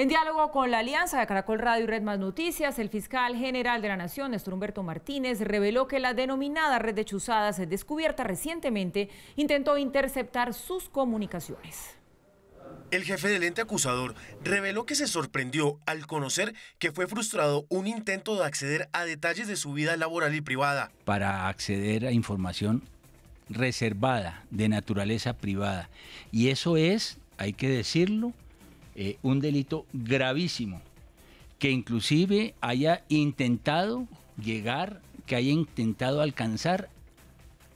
En diálogo con la alianza de Caracol Radio y Red Más Noticias, el fiscal general de la Nación, Néstor Humberto Martínez, reveló que la denominada red de chuzadas, descubierta recientemente, intentó interceptar sus comunicaciones. El jefe del ente acusador reveló que se sorprendió al conocer que fue frustrado un intento de acceder a detalles de su vida laboral y privada. Para acceder a información reservada, de naturaleza privada. Y eso es, hay que decirlo, eh, un delito gravísimo, que inclusive haya intentado llegar, que haya intentado alcanzar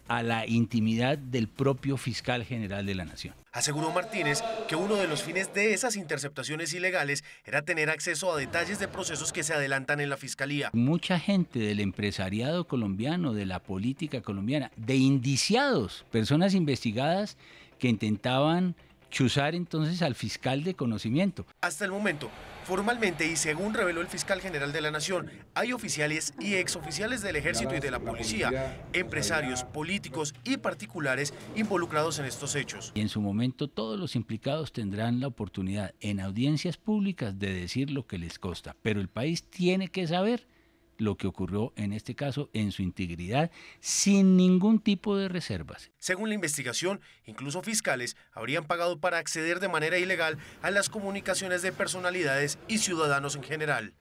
a la intimidad del propio fiscal general de la Nación. Aseguró Martínez que uno de los fines de esas interceptaciones ilegales era tener acceso a detalles de procesos que se adelantan en la fiscalía. Mucha gente del empresariado colombiano, de la política colombiana, de indiciados, personas investigadas que intentaban chuzar entonces al fiscal de conocimiento. Hasta el momento, formalmente y según reveló el fiscal general de la Nación, hay oficiales y exoficiales del ejército y de la policía, empresarios, políticos y particulares involucrados en estos hechos. Y en su momento todos los implicados tendrán la oportunidad en audiencias públicas de decir lo que les costa, pero el país tiene que saber lo que ocurrió en este caso en su integridad sin ningún tipo de reservas. Según la investigación, incluso fiscales habrían pagado para acceder de manera ilegal a las comunicaciones de personalidades y ciudadanos en general.